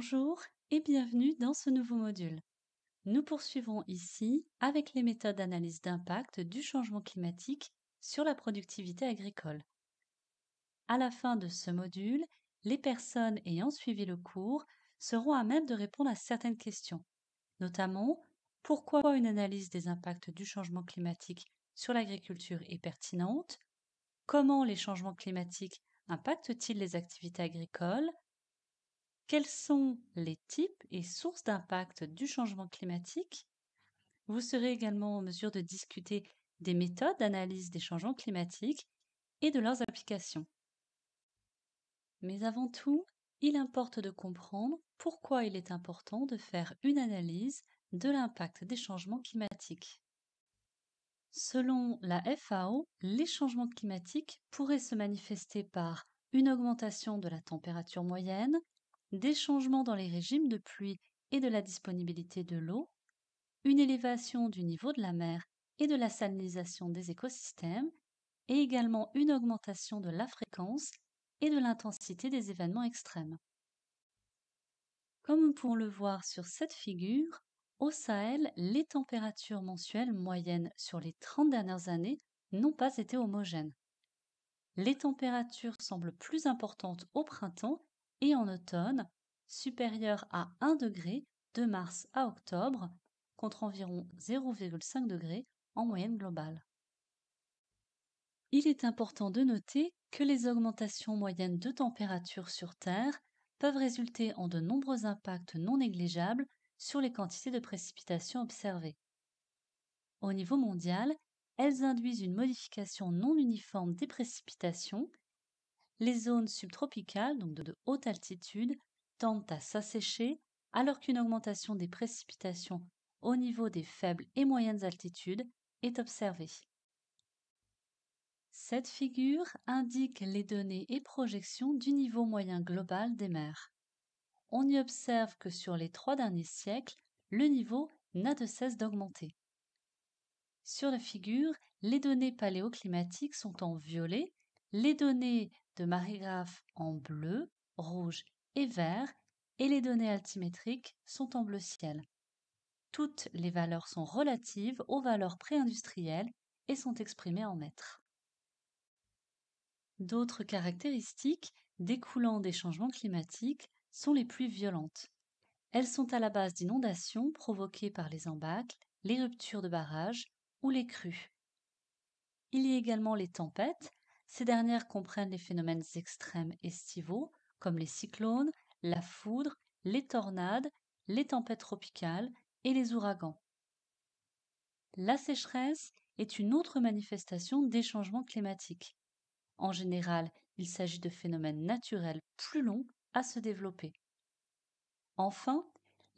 Bonjour et bienvenue dans ce nouveau module. Nous poursuivrons ici avec les méthodes d'analyse d'impact du changement climatique sur la productivité agricole. À la fin de ce module, les personnes ayant suivi le cours seront à même de répondre à certaines questions, notamment pourquoi une analyse des impacts du changement climatique sur l'agriculture est pertinente, comment les changements climatiques impactent-ils les activités agricoles, quels sont les types et sources d'impact du changement climatique. Vous serez également en mesure de discuter des méthodes d'analyse des changements climatiques et de leurs applications. Mais avant tout, il importe de comprendre pourquoi il est important de faire une analyse de l'impact des changements climatiques. Selon la FAO, les changements climatiques pourraient se manifester par une augmentation de la température moyenne, des changements dans les régimes de pluie et de la disponibilité de l'eau, une élévation du niveau de la mer et de la salinisation des écosystèmes, et également une augmentation de la fréquence et de l'intensité des événements extrêmes. Comme nous pouvons le voir sur cette figure, au Sahel, les températures mensuelles moyennes sur les 30 dernières années n'ont pas été homogènes. Les températures semblent plus importantes au printemps et en automne, supérieure à 1 degré de mars à octobre, contre environ 0,5 degré en moyenne globale. Il est important de noter que les augmentations moyennes de température sur Terre peuvent résulter en de nombreux impacts non négligeables sur les quantités de précipitations observées. Au niveau mondial, elles induisent une modification non uniforme des précipitations les zones subtropicales, donc de haute altitude, tendent à s'assécher alors qu'une augmentation des précipitations au niveau des faibles et moyennes altitudes est observée. Cette figure indique les données et projections du niveau moyen global des mers. On y observe que sur les trois derniers siècles, le niveau n'a de cesse d'augmenter. Sur la figure, les données paléoclimatiques sont en violet, les données de marégraphes en bleu, rouge et vert et les données altimétriques sont en bleu ciel. Toutes les valeurs sont relatives aux valeurs pré-industrielles et sont exprimées en mètres. D'autres caractéristiques découlant des changements climatiques sont les pluies violentes. Elles sont à la base d'inondations provoquées par les embâcles, les ruptures de barrages ou les crues. Il y a également les tempêtes ces dernières comprennent les phénomènes extrêmes estivaux, comme les cyclones, la foudre, les tornades, les tempêtes tropicales et les ouragans. La sécheresse est une autre manifestation des changements climatiques. En général, il s'agit de phénomènes naturels plus longs à se développer. Enfin,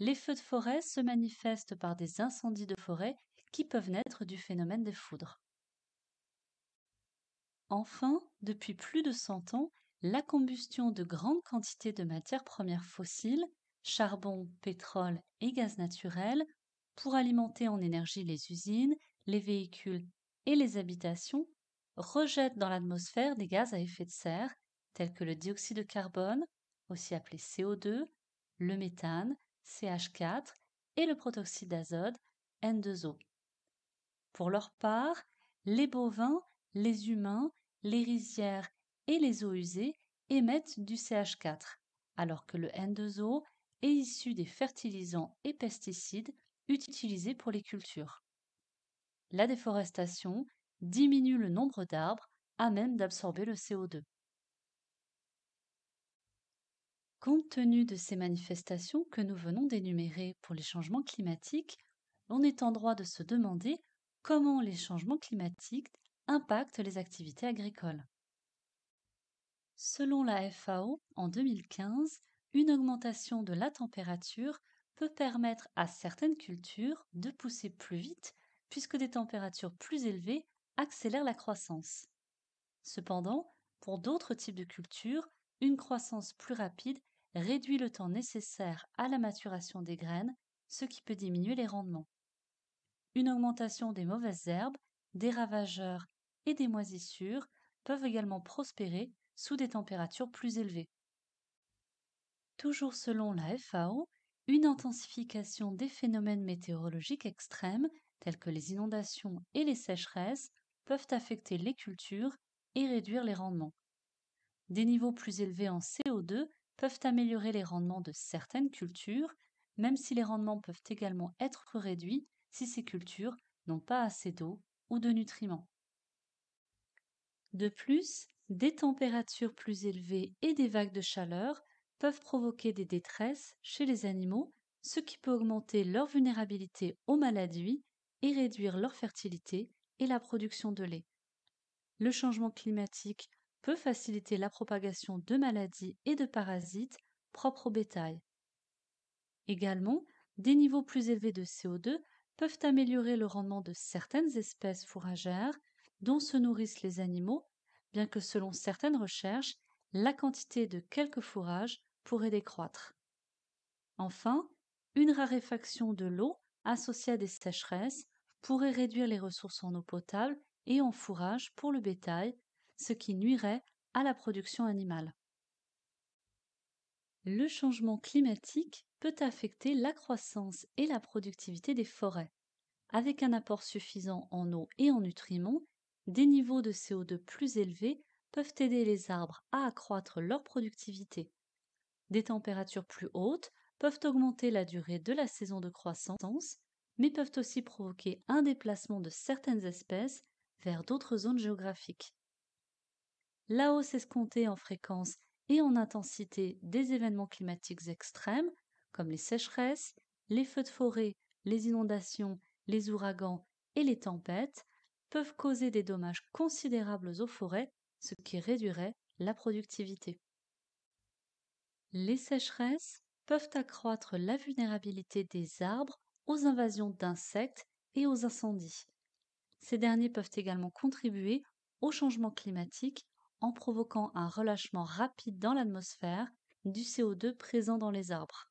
les feux de forêt se manifestent par des incendies de forêt qui peuvent naître du phénomène des foudres. Enfin, depuis plus de 100 ans, la combustion de grandes quantités de matières premières fossiles, charbon, pétrole et gaz naturel, pour alimenter en énergie les usines, les véhicules et les habitations, rejette dans l'atmosphère des gaz à effet de serre tels que le dioxyde de carbone, aussi appelé CO2, le méthane, CH4 et le protoxyde d'azote, N2O. Pour leur part, les bovins, les humains les rizières et les eaux usées émettent du CH4, alors que le N2O est issu des fertilisants et pesticides utilisés pour les cultures. La déforestation diminue le nombre d'arbres à même d'absorber le CO2. Compte tenu de ces manifestations que nous venons d'énumérer pour les changements climatiques, on est en droit de se demander comment les changements climatiques impactent les activités agricoles. Selon la FAO, en 2015, une augmentation de la température peut permettre à certaines cultures de pousser plus vite puisque des températures plus élevées accélèrent la croissance. Cependant, pour d'autres types de cultures, une croissance plus rapide réduit le temps nécessaire à la maturation des graines, ce qui peut diminuer les rendements. Une augmentation des mauvaises herbes, des ravageurs et des moisissures peuvent également prospérer sous des températures plus élevées. Toujours selon la FAO, une intensification des phénomènes météorologiques extrêmes tels que les inondations et les sécheresses peuvent affecter les cultures et réduire les rendements. Des niveaux plus élevés en CO2 peuvent améliorer les rendements de certaines cultures, même si les rendements peuvent également être réduits si ces cultures n'ont pas assez d'eau ou de nutriments. De plus, des températures plus élevées et des vagues de chaleur peuvent provoquer des détresses chez les animaux, ce qui peut augmenter leur vulnérabilité aux maladies et réduire leur fertilité et la production de lait. Le changement climatique peut faciliter la propagation de maladies et de parasites propres au bétail. Également, des niveaux plus élevés de CO2 peuvent améliorer le rendement de certaines espèces fourragères dont se nourrissent les animaux, bien que selon certaines recherches, la quantité de quelques fourrages pourrait décroître. Enfin, une raréfaction de l'eau associée à des sécheresses pourrait réduire les ressources en eau potable et en fourrage pour le bétail, ce qui nuirait à la production animale. Le changement climatique peut affecter la croissance et la productivité des forêts. Avec un apport suffisant en eau et en nutriments, des niveaux de CO2 plus élevés peuvent aider les arbres à accroître leur productivité. Des températures plus hautes peuvent augmenter la durée de la saison de croissance, mais peuvent aussi provoquer un déplacement de certaines espèces vers d'autres zones géographiques. La hausse escomptée en fréquence et en intensité des événements climatiques extrêmes, comme les sécheresses, les feux de forêt, les inondations, les ouragans et les tempêtes, peuvent causer des dommages considérables aux forêts, ce qui réduirait la productivité. Les sécheresses peuvent accroître la vulnérabilité des arbres aux invasions d'insectes et aux incendies. Ces derniers peuvent également contribuer au changement climatique en provoquant un relâchement rapide dans l'atmosphère du CO2 présent dans les arbres.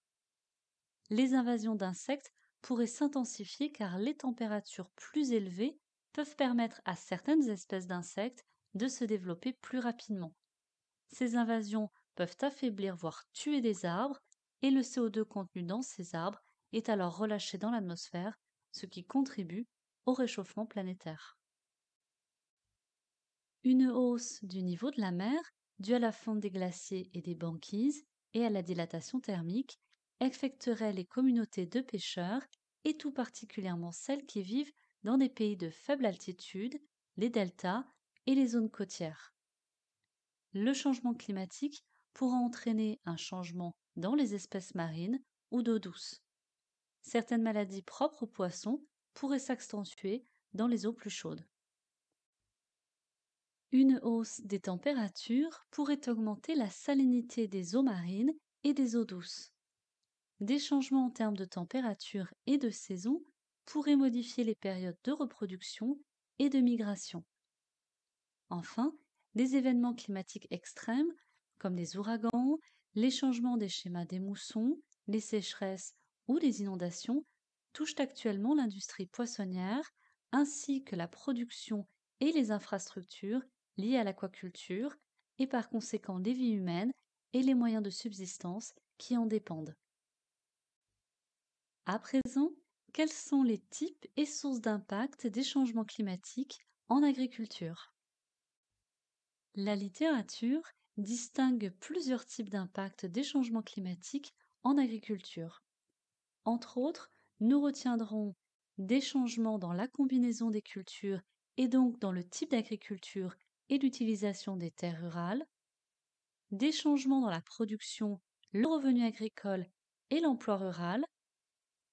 Les invasions d'insectes pourraient s'intensifier car les températures plus élevées peuvent permettre à certaines espèces d'insectes de se développer plus rapidement. Ces invasions peuvent affaiblir voire tuer des arbres et le CO2 contenu dans ces arbres est alors relâché dans l'atmosphère, ce qui contribue au réchauffement planétaire. Une hausse du niveau de la mer, due à la fonte des glaciers et des banquises et à la dilatation thermique, affecterait les communautés de pêcheurs et tout particulièrement celles qui vivent dans des pays de faible altitude, les deltas et les zones côtières. Le changement climatique pourra entraîner un changement dans les espèces marines ou d'eau douce. Certaines maladies propres aux poissons pourraient s'accentuer dans les eaux plus chaudes. Une hausse des températures pourrait augmenter la salinité des eaux marines et des eaux douces. Des changements en termes de température et de saison pourraient modifier les périodes de reproduction et de migration. Enfin, des événements climatiques extrêmes, comme les ouragans, les changements des schémas des moussons, les sécheresses ou les inondations, touchent actuellement l'industrie poissonnière ainsi que la production et les infrastructures liées à l'aquaculture et par conséquent les vies humaines et les moyens de subsistance qui en dépendent. À présent, quels sont les types et sources d'impact des changements climatiques en agriculture La littérature distingue plusieurs types d'impact des changements climatiques en agriculture. Entre autres, nous retiendrons des changements dans la combinaison des cultures et donc dans le type d'agriculture et l'utilisation des terres rurales, des changements dans la production, le revenu agricole et l'emploi rural,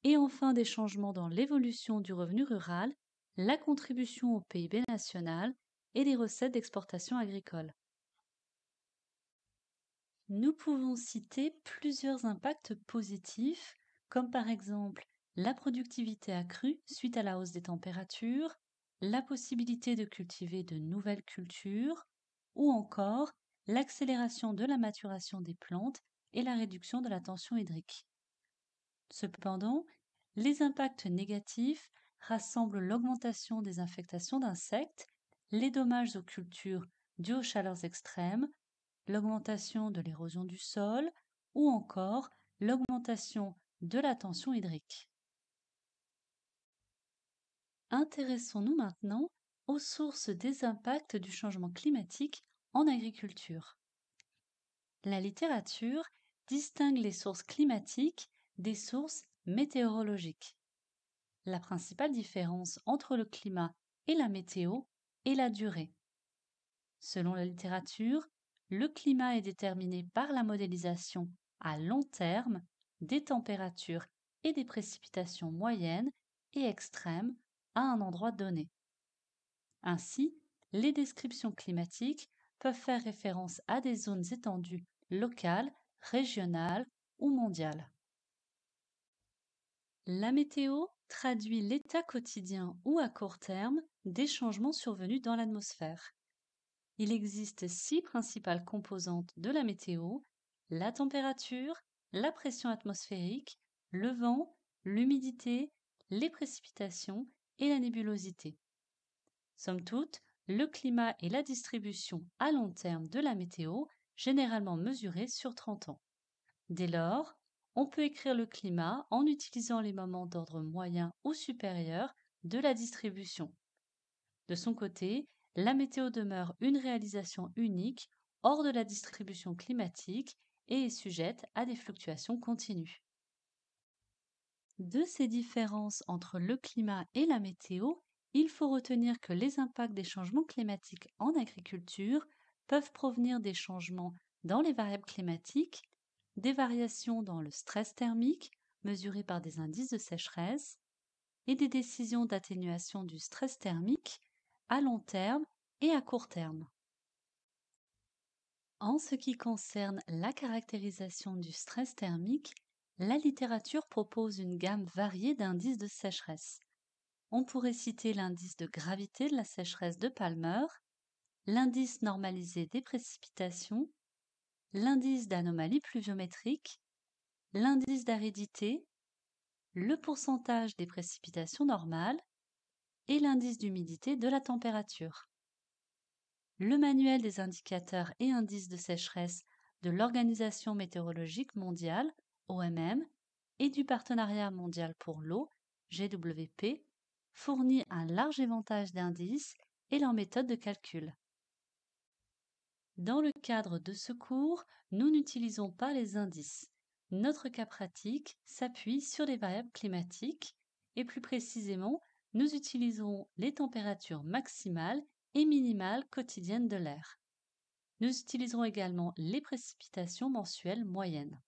et enfin des changements dans l'évolution du revenu rural, la contribution au PIB national et les recettes d'exportation agricole. Nous pouvons citer plusieurs impacts positifs, comme par exemple la productivité accrue suite à la hausse des températures, la possibilité de cultiver de nouvelles cultures, ou encore l'accélération de la maturation des plantes et la réduction de la tension hydrique. Cependant, les impacts négatifs rassemblent l'augmentation des infectations d'insectes, les dommages aux cultures dus aux chaleurs extrêmes, l'augmentation de l'érosion du sol ou encore l'augmentation de la tension hydrique. Intéressons-nous maintenant aux sources des impacts du changement climatique en agriculture. La littérature distingue les sources climatiques des sources météorologique. La principale différence entre le climat et la météo est la durée. Selon la littérature, le climat est déterminé par la modélisation à long terme des températures et des précipitations moyennes et extrêmes à un endroit donné. Ainsi, les descriptions climatiques peuvent faire référence à des zones étendues locales, régionales ou mondiales. La météo traduit l'état quotidien ou à court terme des changements survenus dans l'atmosphère. Il existe six principales composantes de la météo, la température, la pression atmosphérique, le vent, l'humidité, les précipitations et la nébulosité. Somme toute, le climat est la distribution à long terme de la météo, généralement mesurée sur 30 ans. Dès lors, on peut écrire le climat en utilisant les moments d'ordre moyen ou supérieur de la distribution. De son côté, la météo demeure une réalisation unique hors de la distribution climatique et est sujette à des fluctuations continues. De ces différences entre le climat et la météo, il faut retenir que les impacts des changements climatiques en agriculture peuvent provenir des changements dans les variables climatiques, des variations dans le stress thermique mesurées par des indices de sécheresse et des décisions d'atténuation du stress thermique à long terme et à court terme. En ce qui concerne la caractérisation du stress thermique, la littérature propose une gamme variée d'indices de sécheresse. On pourrait citer l'indice de gravité de la sécheresse de Palmer, l'indice normalisé des précipitations l'indice d'anomalie pluviométrique, l'indice d'aridité, le pourcentage des précipitations normales et l'indice d'humidité de la température. Le manuel des indicateurs et indices de sécheresse de l'Organisation météorologique mondiale, OMM, et du Partenariat mondial pour l'eau, GWP, fournit un large éventail d'indices et leurs méthodes de calcul. Dans le cadre de ce cours, nous n'utilisons pas les indices. Notre cas pratique s'appuie sur les variables climatiques et plus précisément, nous utiliserons les températures maximales et minimales quotidiennes de l'air. Nous utiliserons également les précipitations mensuelles moyennes.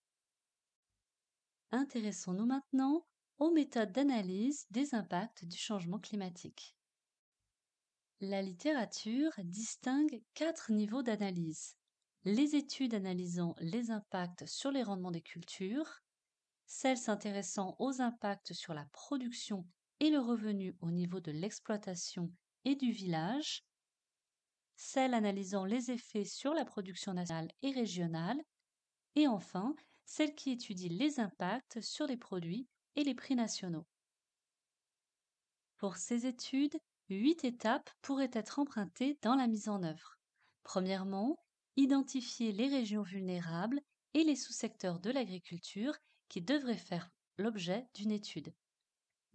Intéressons-nous maintenant aux méthodes d'analyse des impacts du changement climatique. La littérature distingue quatre niveaux d'analyse. Les études analysant les impacts sur les rendements des cultures, celles s'intéressant aux impacts sur la production et le revenu au niveau de l'exploitation et du village, celles analysant les effets sur la production nationale et régionale, et enfin celles qui étudient les impacts sur les produits et les prix nationaux. Pour ces études, huit étapes pourraient être empruntées dans la mise en œuvre. Premièrement, identifier les régions vulnérables et les sous-secteurs de l'agriculture qui devraient faire l'objet d'une étude.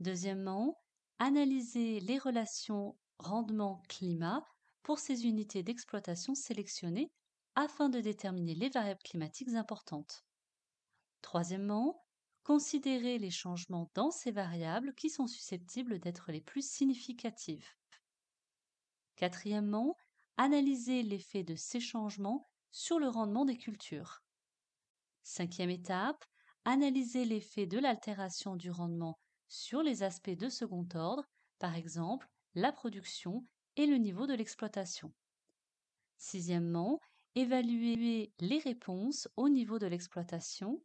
Deuxièmement, analyser les relations rendement-climat pour ces unités d'exploitation sélectionnées afin de déterminer les variables climatiques importantes. Troisièmement, considérer les changements dans ces variables qui sont susceptibles d'être les plus significatifs. Quatrièmement, analyser l'effet de ces changements sur le rendement des cultures. Cinquième étape, analyser l'effet de l'altération du rendement sur les aspects de second ordre, par exemple la production et le niveau de l'exploitation. Sixièmement, évaluer les réponses au niveau de l'exploitation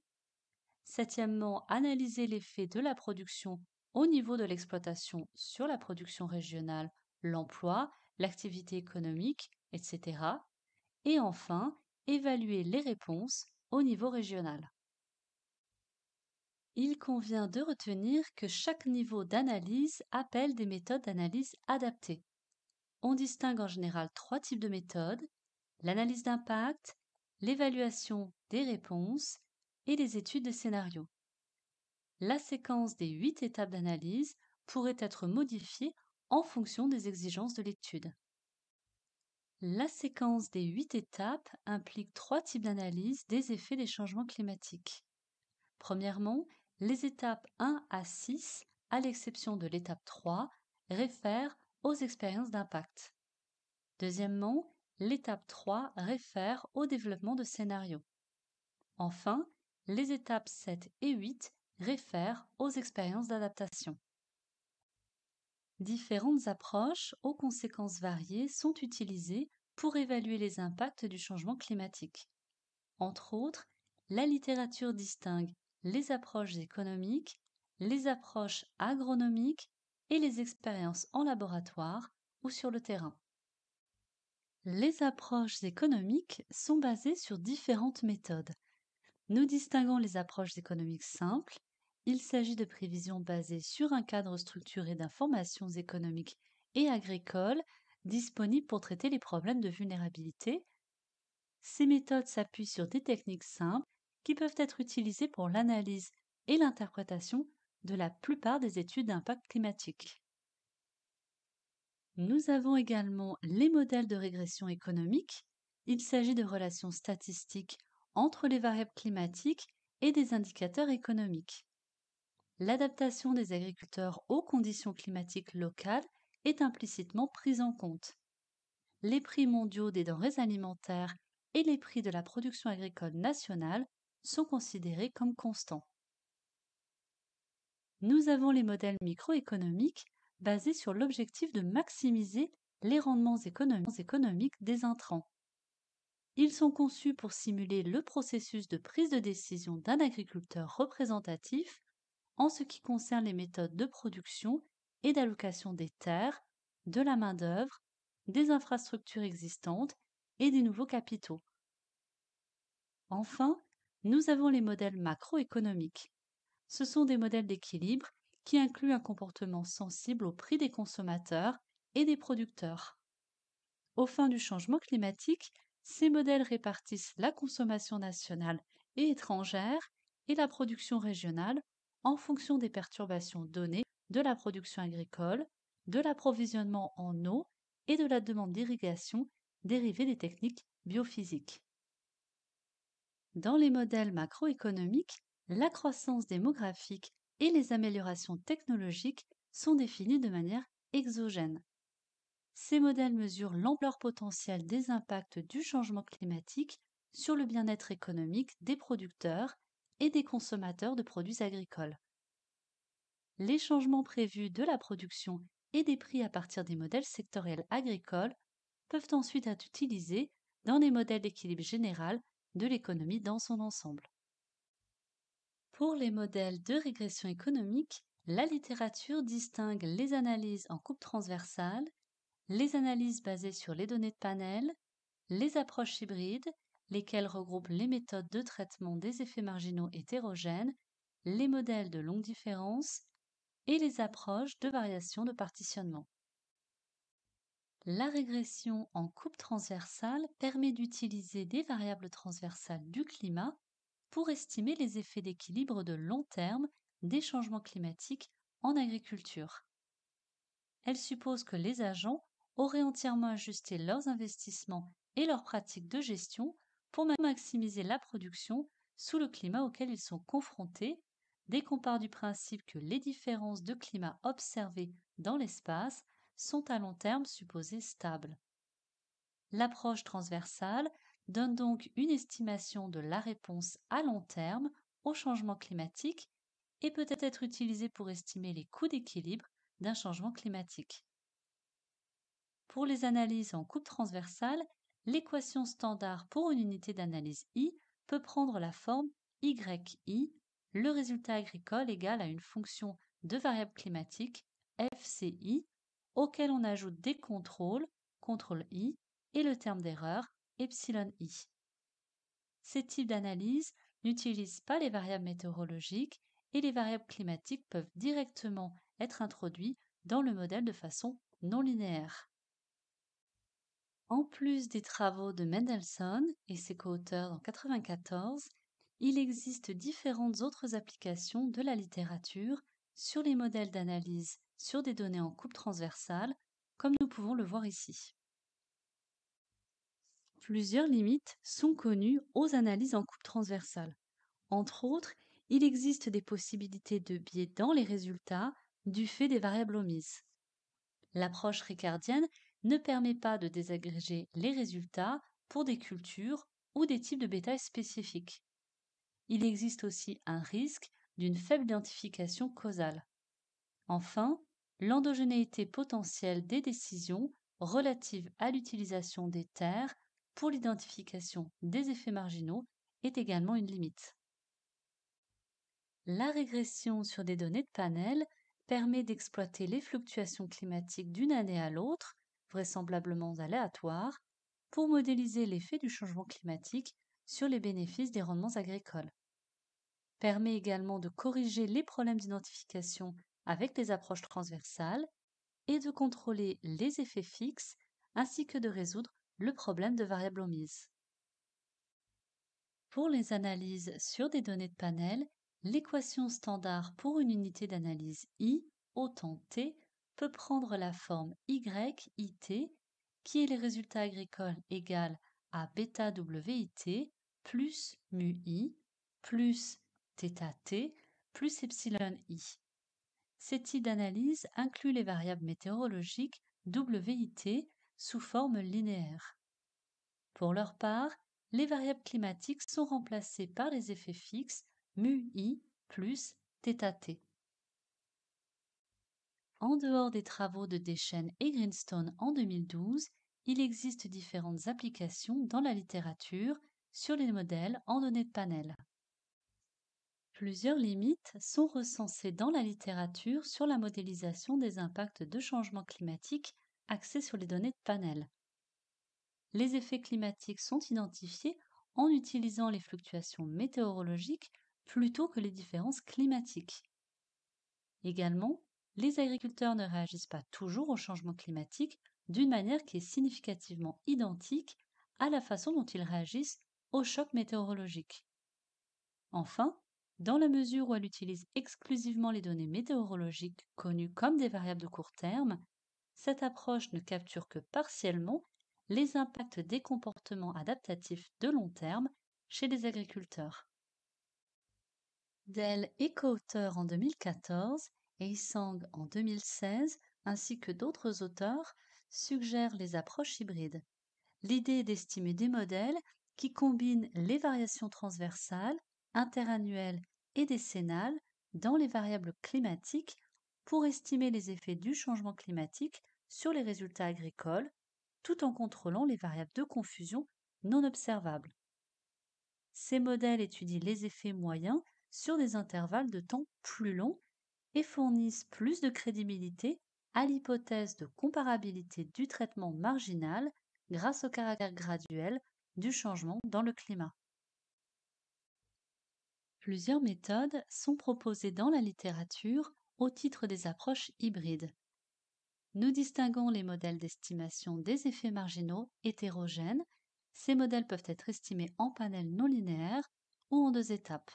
Septièmement, analyser l'effet de la production au niveau de l'exploitation sur la production régionale, l'emploi, l'activité économique, etc. Et enfin, évaluer les réponses au niveau régional. Il convient de retenir que chaque niveau d'analyse appelle des méthodes d'analyse adaptées. On distingue en général trois types de méthodes, l'analyse d'impact, l'évaluation des réponses et les études de scénarios. La séquence des huit étapes d'analyse pourrait être modifiée en fonction des exigences de l'étude. La séquence des huit étapes implique trois types d'analyse des effets des changements climatiques. Premièrement, les étapes 1 à 6, à l'exception de l'étape 3, réfèrent aux expériences d'impact. Deuxièmement, l'étape 3 réfère au développement de scénarios. Enfin, les étapes 7 et 8 réfèrent aux expériences d'adaptation. Différentes approches aux conséquences variées sont utilisées pour évaluer les impacts du changement climatique. Entre autres, la littérature distingue les approches économiques, les approches agronomiques et les expériences en laboratoire ou sur le terrain. Les approches économiques sont basées sur différentes méthodes, nous distinguons les approches économiques simples. Il s'agit de prévisions basées sur un cadre structuré d'informations économiques et agricoles disponibles pour traiter les problèmes de vulnérabilité. Ces méthodes s'appuient sur des techniques simples qui peuvent être utilisées pour l'analyse et l'interprétation de la plupart des études d'impact climatique. Nous avons également les modèles de régression économique. Il s'agit de relations statistiques entre les variables climatiques et des indicateurs économiques. L'adaptation des agriculteurs aux conditions climatiques locales est implicitement prise en compte. Les prix mondiaux des denrées alimentaires et les prix de la production agricole nationale sont considérés comme constants. Nous avons les modèles microéconomiques basés sur l'objectif de maximiser les rendements économiques des intrants. Ils sont conçus pour simuler le processus de prise de décision d'un agriculteur représentatif en ce qui concerne les méthodes de production et d'allocation des terres, de la main-d'œuvre, des infrastructures existantes et des nouveaux capitaux. Enfin, nous avons les modèles macroéconomiques. Ce sont des modèles d'équilibre qui incluent un comportement sensible au prix des consommateurs et des producteurs. Au fin du changement climatique, ces modèles répartissent la consommation nationale et étrangère et la production régionale en fonction des perturbations données de la production agricole, de l'approvisionnement en eau et de la demande d'irrigation dérivée des techniques biophysiques. Dans les modèles macroéconomiques, la croissance démographique et les améliorations technologiques sont définies de manière exogène. Ces modèles mesurent l'ampleur potentielle des impacts du changement climatique sur le bien-être économique des producteurs et des consommateurs de produits agricoles. Les changements prévus de la production et des prix à partir des modèles sectoriels agricoles peuvent ensuite être utilisés dans les modèles d'équilibre général de l'économie dans son ensemble. Pour les modèles de régression économique, la littérature distingue les analyses en coupe transversale les analyses basées sur les données de panel, les approches hybrides, lesquelles regroupent les méthodes de traitement des effets marginaux hétérogènes, les modèles de longue différence et les approches de variation de partitionnement. La régression en coupe transversale permet d'utiliser des variables transversales du climat pour estimer les effets d'équilibre de long terme des changements climatiques en agriculture. Elle suppose que les agents auraient entièrement ajusté leurs investissements et leurs pratiques de gestion pour maximiser la production sous le climat auquel ils sont confrontés, dès qu'on part du principe que les différences de climat observées dans l'espace sont à long terme supposées stables. L'approche transversale donne donc une estimation de la réponse à long terme au changement climatique et peut être utilisée pour estimer les coûts d'équilibre d'un changement climatique. Pour les analyses en coupe transversale, l'équation standard pour une unité d'analyse I peut prendre la forme YI, le résultat agricole égal à une fonction de variable climatique FCI, auquel on ajoute des contrôles, contrôle I, et le terme d'erreur, epsilon I. Ces types d'analyses n'utilisent pas les variables météorologiques et les variables climatiques peuvent directement être introduites dans le modèle de façon non linéaire. En plus des travaux de Mendelssohn et ses co-auteurs en 1994, il existe différentes autres applications de la littérature sur les modèles d'analyse sur des données en coupe transversale, comme nous pouvons le voir ici. Plusieurs limites sont connues aux analyses en coupe transversale. Entre autres, il existe des possibilités de biais dans les résultats du fait des variables omises. L'approche ricardienne ne permet pas de désagréger les résultats pour des cultures ou des types de bétail spécifiques. Il existe aussi un risque d'une faible identification causale. Enfin, l'endogénéité potentielle des décisions relatives à l'utilisation des terres pour l'identification des effets marginaux est également une limite. La régression sur des données de panel permet d'exploiter les fluctuations climatiques d'une année à l'autre vraisemblablement aléatoires, pour modéliser l'effet du changement climatique sur les bénéfices des rendements agricoles. Permet également de corriger les problèmes d'identification avec des approches transversales et de contrôler les effets fixes ainsi que de résoudre le problème de variables omises. Pour les analyses sur des données de panel, l'équation standard pour une unité d'analyse I autant T peut prendre la forme YIT, qui est les résultats agricoles égal à βWIT plus μI plus θ t plus epsilon i. Cet i d'analyse inclut les variables météorologiques WIT sous forme linéaire. Pour leur part, les variables climatiques sont remplacées par les effets fixes μi plus θt. En dehors des travaux de Deschênes et Greenstone en 2012, il existe différentes applications dans la littérature sur les modèles en données de panel. Plusieurs limites sont recensées dans la littérature sur la modélisation des impacts de changement climatique axés sur les données de panel. Les effets climatiques sont identifiés en utilisant les fluctuations météorologiques plutôt que les différences climatiques. Également, les agriculteurs ne réagissent pas toujours au changement climatique d'une manière qui est significativement identique à la façon dont ils réagissent aux chocs météorologiques. Enfin, dans la mesure où elle utilise exclusivement les données météorologiques connues comme des variables de court terme, cette approche ne capture que partiellement les impacts des comportements adaptatifs de long terme chez les agriculteurs. Dell et co-auteur en 2014 Heisang en 2016, ainsi que d'autres auteurs, suggèrent les approches hybrides. L'idée est d'estimer des modèles qui combinent les variations transversales, interannuelles et décennales dans les variables climatiques pour estimer les effets du changement climatique sur les résultats agricoles, tout en contrôlant les variables de confusion non observables. Ces modèles étudient les effets moyens sur des intervalles de temps plus longs et fournissent plus de crédibilité à l'hypothèse de comparabilité du traitement marginal grâce au caractère graduel du changement dans le climat. Plusieurs méthodes sont proposées dans la littérature au titre des approches hybrides. Nous distinguons les modèles d'estimation des effets marginaux hétérogènes. Ces modèles peuvent être estimés en panel non linéaire ou en deux étapes.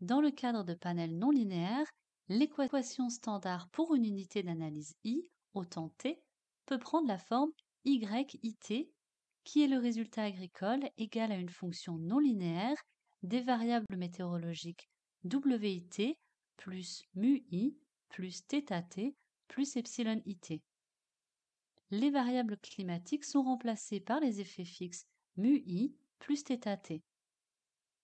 Dans le cadre de panels non linéaires, l'équation standard pour une unité d'analyse I, au t, peut prendre la forme YIT, qui est le résultat agricole égal à une fonction non linéaire des variables météorologiques WIT plus MUI plus θT plus εIT. Les variables climatiques sont remplacées par les effets fixes MUI plus θT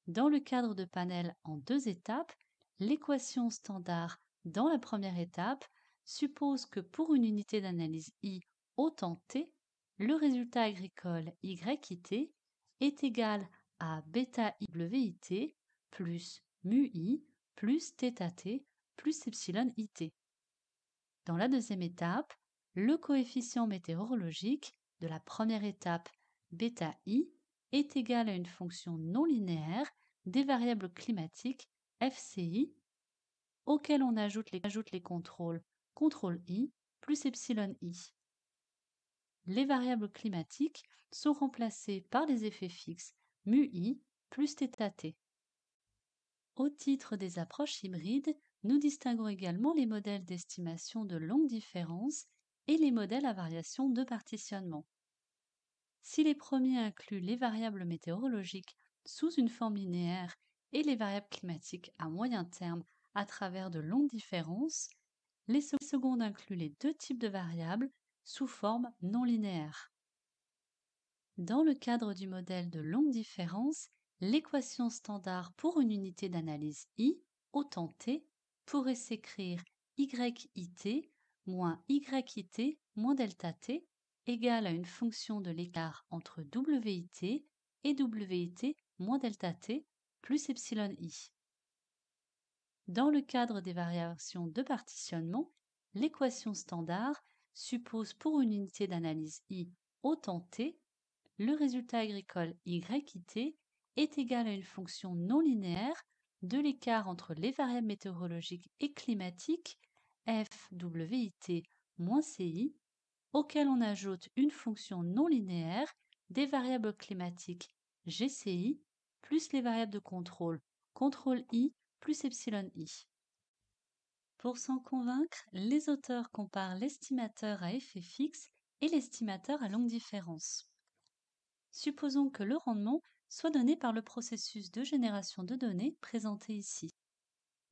dans le cadre de panel en deux étapes, l'équation standard dans la première étape suppose que pour une unité d'analyse I autant T, le résultat agricole YIT est égal à bêta plus mu I plus θ T plus epsilon IT. Dans la deuxième étape, le coefficient météorologique de la première étape βI I est égal à une fonction non linéaire des variables climatiques FCI, auxquelles on ajoute les, contrôles contrôle I plus epsilon I. Les variables climatiques sont remplacées par des effets fixes mu I plus θ Au titre des approches hybrides, nous distinguons également les modèles d'estimation de longue différence et les modèles à variation de partitionnement. Si les premiers incluent les variables météorologiques sous une forme linéaire et les variables climatiques à moyen terme à travers de longues différences, les secondes incluent les deux types de variables sous forme non linéaire. Dans le cadre du modèle de longue différence, l'équation standard pour une unité d'analyse i, autant t, pourrait s'écrire yit moins yit moins delta t égale à une fonction de l'écart entre WIT et WIT moins delta t plus epsilon i. Dans le cadre des variations de partitionnement, l'équation standard suppose pour une unité d'analyse i autant t, le résultat agricole yit est égal à une fonction non linéaire de l'écart entre les variables météorologiques et climatiques fwit moins ci auquel on ajoute une fonction non linéaire, des variables climatiques GCI, plus les variables de contrôle contrôle I plus epsilon I. Pour s'en convaincre, les auteurs comparent l'estimateur à effet fixe et l'estimateur à longue différence. Supposons que le rendement soit donné par le processus de génération de données présenté ici,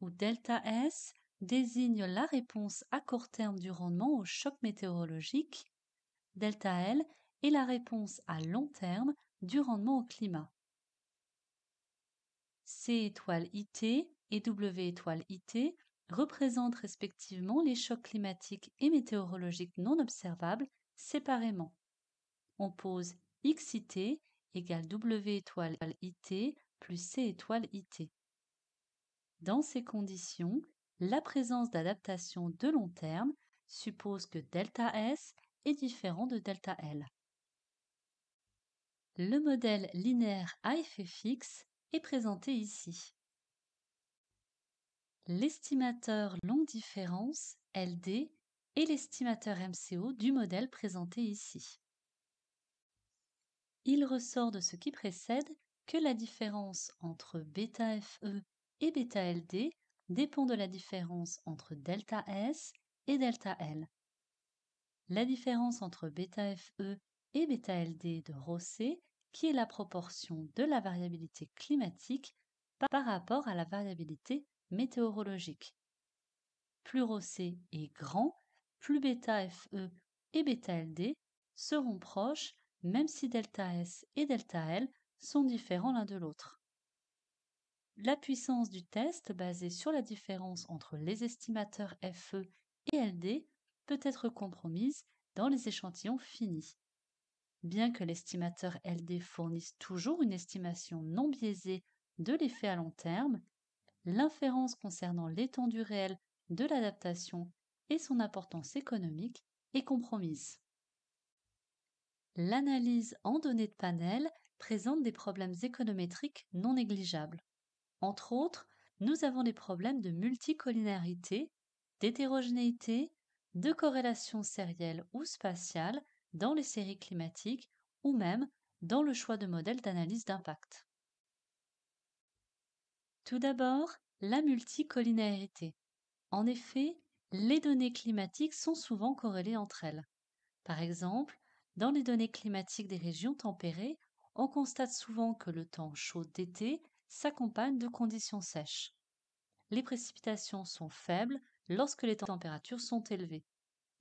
où delta S désigne la réponse à court terme du rendement au choc météorologique, delta L est la réponse à long terme du rendement au climat. C étoile IT et W étoile IT représentent respectivement les chocs climatiques et météorologiques non observables séparément. On pose XIT égale W étoile IT plus C étoile IT. Dans ces conditions, la présence d'adaptation de long terme suppose que delta S est différent de delta L. Le modèle linéaire à fixe est présenté ici. L'estimateur longue différence LD et l'estimateur MCO du modèle présenté ici. Il ressort de ce qui précède que la différence entre βFE et βLD dépend de la différence entre delta S et delta L. La différence entre bêta e et bêta LD de Rosset, qui est la proportion de la variabilité climatique par rapport à la variabilité météorologique. Plus Rosset est grand, plus bêta e et bêta LD seront proches, même si delta S et delta L sont différents l'un de l'autre la puissance du test basée sur la différence entre les estimateurs FE et LD peut être compromise dans les échantillons finis. Bien que l'estimateur LD fournisse toujours une estimation non biaisée de l'effet à long terme, l'inférence concernant l'étendue réelle de l'adaptation et son importance économique est compromise. L'analyse en données de panel présente des problèmes économétriques non négligeables. Entre autres, nous avons des problèmes de multicollinéarité, d'hétérogénéité, de corrélation sérielle ou spatiale dans les séries climatiques ou même dans le choix de modèles d'analyse d'impact. Tout d'abord, la multicollinéarité. En effet, les données climatiques sont souvent corrélées entre elles. Par exemple, dans les données climatiques des régions tempérées, on constate souvent que le temps chaud d'été s'accompagne de conditions sèches. Les précipitations sont faibles lorsque les températures sont élevées.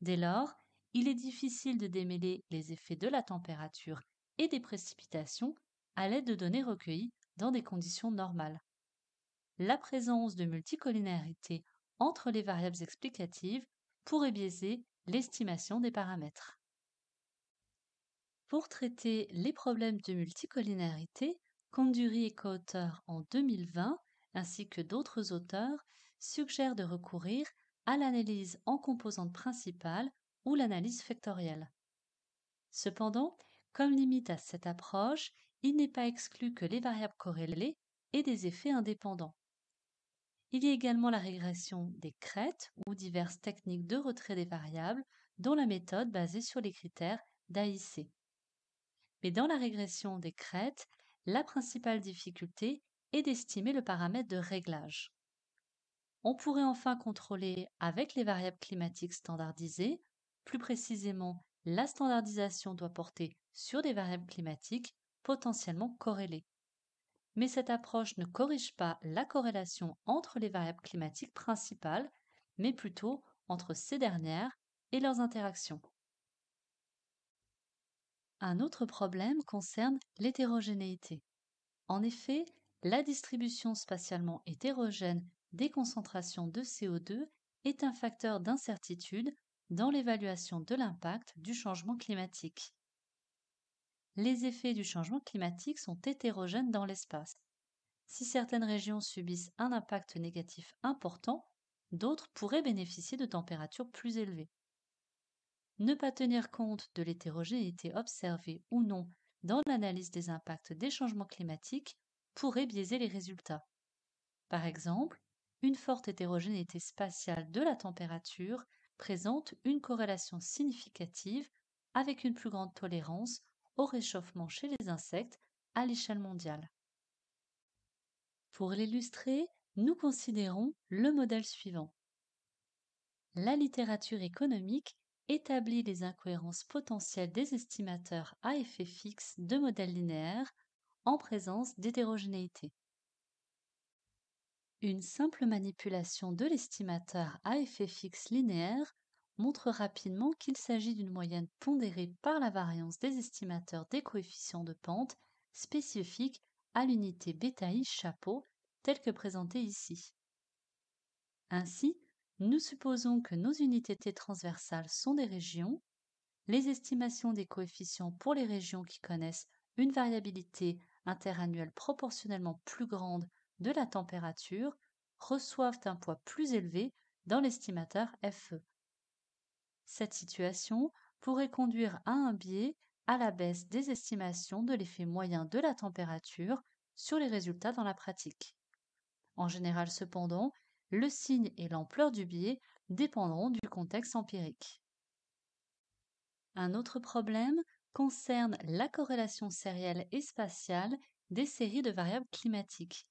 Dès lors, il est difficile de démêler les effets de la température et des précipitations à l'aide de données recueillies dans des conditions normales. La présence de multicollinéarité entre les variables explicatives pourrait biaiser l'estimation des paramètres. Pour traiter les problèmes de multicollinéarité, Conduri, co-auteur en 2020, ainsi que d'autres auteurs, suggèrent de recourir à l'analyse en composante principale ou l'analyse factorielle. Cependant, comme limite à cette approche, il n'est pas exclu que les variables corrélées aient des effets indépendants. Il y a également la régression des crêtes ou diverses techniques de retrait des variables, dont la méthode basée sur les critères d'AIC. Mais dans la régression des crêtes, la principale difficulté est d'estimer le paramètre de réglage. On pourrait enfin contrôler avec les variables climatiques standardisées, plus précisément la standardisation doit porter sur des variables climatiques potentiellement corrélées. Mais cette approche ne corrige pas la corrélation entre les variables climatiques principales, mais plutôt entre ces dernières et leurs interactions. Un autre problème concerne l'hétérogénéité. En effet, la distribution spatialement hétérogène des concentrations de CO2 est un facteur d'incertitude dans l'évaluation de l'impact du changement climatique. Les effets du changement climatique sont hétérogènes dans l'espace. Si certaines régions subissent un impact négatif important, d'autres pourraient bénéficier de températures plus élevées ne pas tenir compte de l'hétérogénéité observée ou non dans l'analyse des impacts des changements climatiques pourrait biaiser les résultats. Par exemple, une forte hétérogénéité spatiale de la température présente une corrélation significative avec une plus grande tolérance au réchauffement chez les insectes à l'échelle mondiale. Pour l'illustrer, nous considérons le modèle suivant. La littérature économique établit les incohérences potentielles des estimateurs à effet fixe de modèles linéaires en présence d'hétérogénéité. Une simple manipulation de l'estimateur à effet fixe linéaire montre rapidement qu'il s'agit d'une moyenne pondérée par la variance des estimateurs des coefficients de pente spécifiques à l'unité bêta chapeau telle que présentée ici. Ainsi, nous supposons que nos unités transversales sont des régions. Les estimations des coefficients pour les régions qui connaissent une variabilité interannuelle proportionnellement plus grande de la température reçoivent un poids plus élevé dans l'estimateur FE. Cette situation pourrait conduire à un biais à la baisse des estimations de l'effet moyen de la température sur les résultats dans la pratique. En général cependant, le signe et l'ampleur du biais dépendront du contexte empirique. Un autre problème concerne la corrélation sérielle et spatiale des séries de variables climatiques.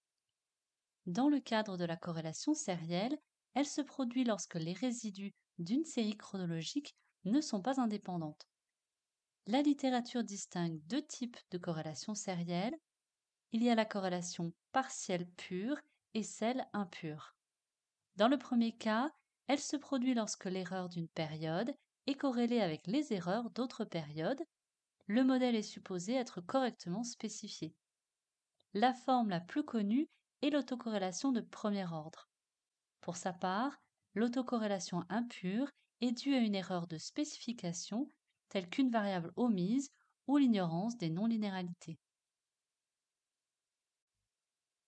Dans le cadre de la corrélation sérielle, elle se produit lorsque les résidus d'une série chronologique ne sont pas indépendantes. La littérature distingue deux types de corrélation sérielle. Il y a la corrélation partielle pure et celle impure. Dans le premier cas, elle se produit lorsque l'erreur d'une période est corrélée avec les erreurs d'autres périodes. Le modèle est supposé être correctement spécifié. La forme la plus connue est l'autocorrélation de premier ordre. Pour sa part, l'autocorrélation impure est due à une erreur de spécification telle qu'une variable omise ou l'ignorance des non linéralités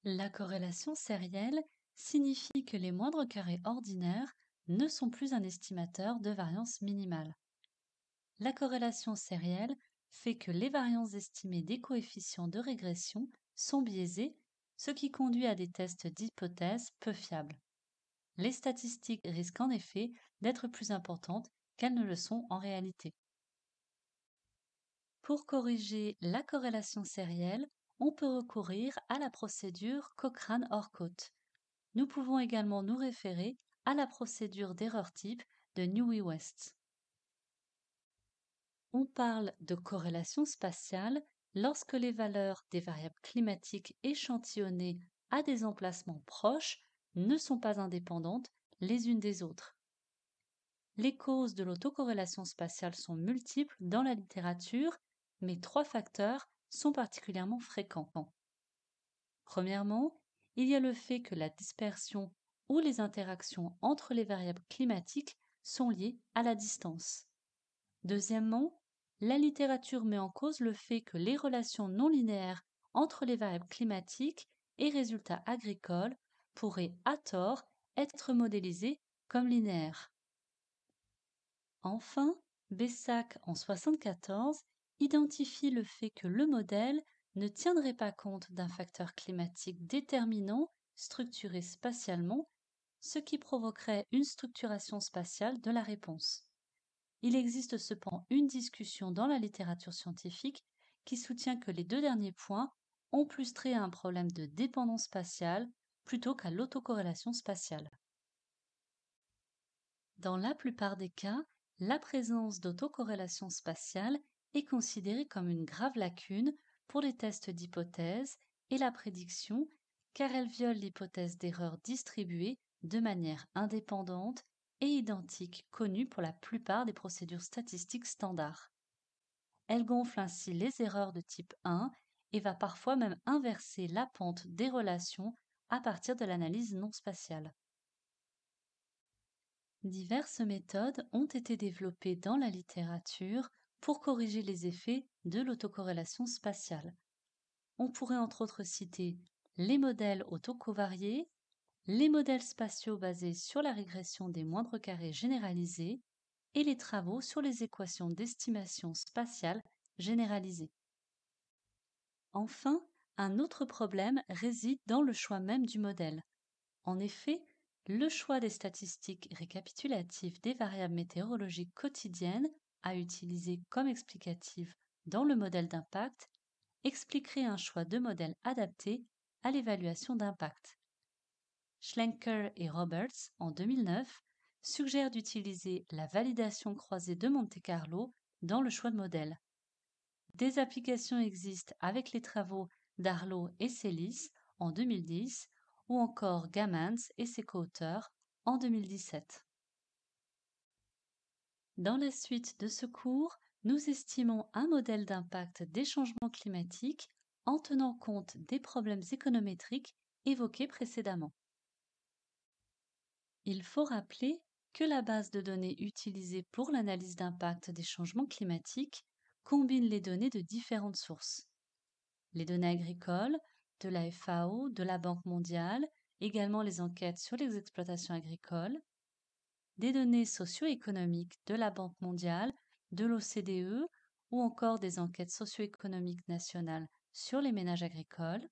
La corrélation sérielle signifie que les moindres carrés ordinaires ne sont plus un estimateur de variance minimale. La corrélation sérielle fait que les variances estimées des coefficients de régression sont biaisées, ce qui conduit à des tests d'hypothèses peu fiables. Les statistiques risquent en effet d'être plus importantes qu'elles ne le sont en réalité. Pour corriger la corrélation sérielle, on peut recourir à la procédure Cochrane-Horcote. Nous pouvons également nous référer à la procédure d'erreur type de Newey-West. On parle de corrélation spatiale lorsque les valeurs des variables climatiques échantillonnées à des emplacements proches ne sont pas indépendantes les unes des autres. Les causes de l'autocorrélation spatiale sont multiples dans la littérature, mais trois facteurs sont particulièrement fréquents. Premièrement, il y a le fait que la dispersion ou les interactions entre les variables climatiques sont liées à la distance. Deuxièmement, la littérature met en cause le fait que les relations non linéaires entre les variables climatiques et résultats agricoles pourraient à tort être modélisées comme linéaires. Enfin, Bessac en 1974, identifie le fait que le modèle ne tiendrait pas compte d'un facteur climatique déterminant structuré spatialement, ce qui provoquerait une structuration spatiale de la réponse. Il existe cependant une discussion dans la littérature scientifique qui soutient que les deux derniers points ont plus trait à un problème de dépendance spatiale plutôt qu'à l'autocorrélation spatiale. Dans la plupart des cas, la présence d'autocorrélation spatiale est considérée comme une grave lacune pour les tests d'hypothèses et la prédiction, car elle viole l'hypothèse d'erreur distribuée de manière indépendante et identique connue pour la plupart des procédures statistiques standards. Elle gonfle ainsi les erreurs de type 1 et va parfois même inverser la pente des relations à partir de l'analyse non spatiale. Diverses méthodes ont été développées dans la littérature pour corriger les effets de l'autocorrélation spatiale. On pourrait entre autres citer les modèles autocovariés, les modèles spatiaux basés sur la régression des moindres carrés généralisés et les travaux sur les équations d'estimation spatiale généralisées. Enfin, un autre problème réside dans le choix même du modèle. En effet, le choix des statistiques récapitulatives des variables météorologiques quotidiennes à utiliser comme explicative dans le modèle d'impact expliquerait un choix de modèle adapté à l'évaluation d'impact. Schlenker et Roberts, en 2009, suggèrent d'utiliser la validation croisée de Monte Carlo dans le choix de modèle. Des applications existent avec les travaux d'Arlo et Celis en 2010 ou encore Gamans et ses co-auteurs en 2017. Dans la suite de ce cours, nous estimons un modèle d'impact des changements climatiques en tenant compte des problèmes économétriques évoqués précédemment. Il faut rappeler que la base de données utilisée pour l'analyse d'impact des changements climatiques combine les données de différentes sources. Les données agricoles, de la FAO, de la Banque mondiale, également les enquêtes sur les exploitations agricoles, des données socio-économiques de la Banque mondiale, de l'OCDE ou encore des enquêtes socio-économiques nationales sur les ménages agricoles,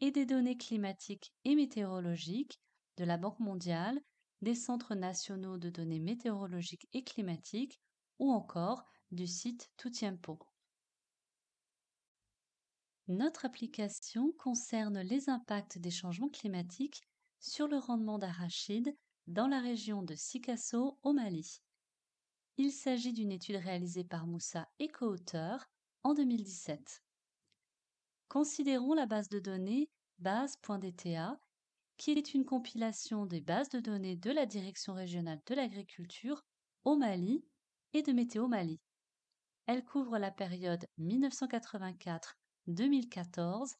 et des données climatiques et météorologiques de la Banque mondiale, des centres nationaux de données météorologiques et climatiques ou encore du site Toutiempo. Notre application concerne les impacts des changements climatiques sur le rendement d'Arachide dans la région de Sikasso au Mali. Il s'agit d'une étude réalisée par Moussa et co-auteur en 2017. Considérons la base de données base.dta qui est une compilation des bases de données de la Direction régionale de l'agriculture au Mali et de Météo Mali. Elle couvre la période 1984-2014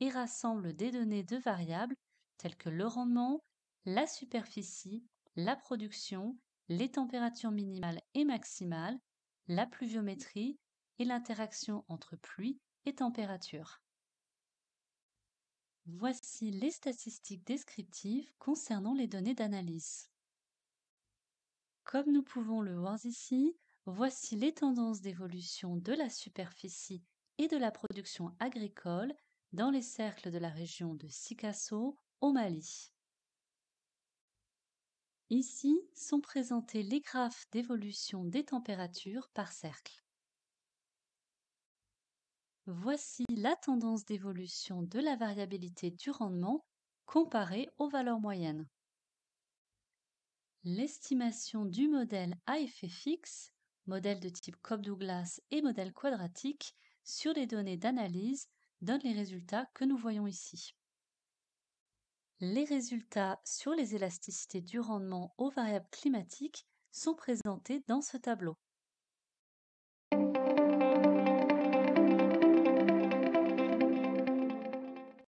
et rassemble des données de variables telles que le rendement, la superficie, la production, les températures minimales et maximales, la pluviométrie et l'interaction entre pluie et température. Voici les statistiques descriptives concernant les données d'analyse. Comme nous pouvons le voir ici, voici les tendances d'évolution de la superficie et de la production agricole dans les cercles de la région de Sikasso au Mali. Ici sont présentés les graphes d'évolution des températures par cercle. Voici la tendance d'évolution de la variabilité du rendement comparée aux valeurs moyennes. L'estimation du modèle à effet fixe, modèle de type Cobb-Douglas et modèle quadratique, sur les données d'analyse donne les résultats que nous voyons ici. Les résultats sur les élasticités du rendement aux variables climatiques sont présentés dans ce tableau.